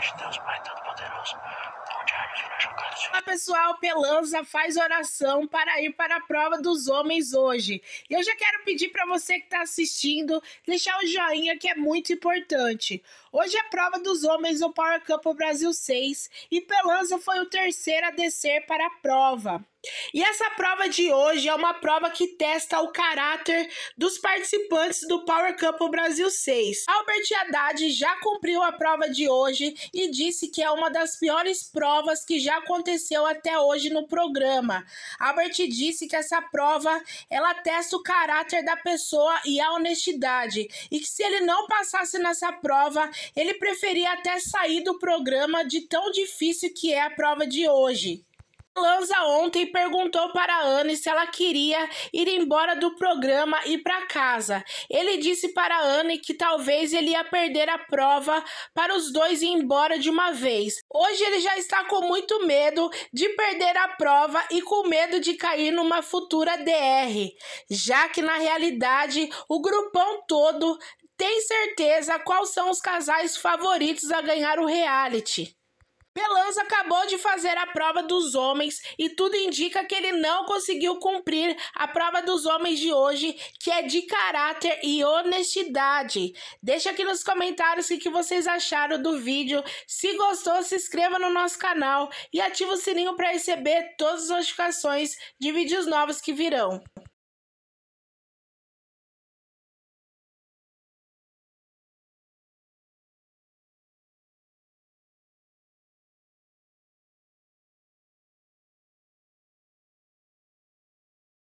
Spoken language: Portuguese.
de Deus, Pai Todo-Poderoso, onde há Olá, pessoal. Pelanza faz oração para ir para a prova dos homens hoje. eu já quero pedir para você que está assistindo, deixar o um joinha que é muito importante. Hoje é a prova dos homens no Power Cup Brasil 6 e Pelanza foi o terceiro a descer para a prova. E essa prova de hoje é uma prova que testa o caráter dos participantes do Power Couple Brasil 6. Albert Haddad já cumpriu a prova de hoje e disse que é uma das piores provas que já aconteceu até hoje no programa. Albert disse que essa prova ela testa o caráter da pessoa e a honestidade e que se ele não passasse nessa prova, ele preferia até sair do programa de tão difícil que é a prova de hoje. Lanza ontem perguntou para Anne se ela queria ir embora do programa e para casa. Ele disse para Anne que talvez ele ia perder a prova para os dois ir embora de uma vez. Hoje ele já está com muito medo de perder a prova e com medo de cair numa futura DR, já que na realidade o grupão todo tem certeza quais são os casais favoritos a ganhar o reality. Pelanza acabou de fazer a prova dos homens e tudo indica que ele não conseguiu cumprir a prova dos homens de hoje, que é de caráter e honestidade. Deixa aqui nos comentários o que vocês acharam do vídeo. Se gostou, se inscreva no nosso canal e ative o sininho para receber todas as notificações de vídeos novos que virão.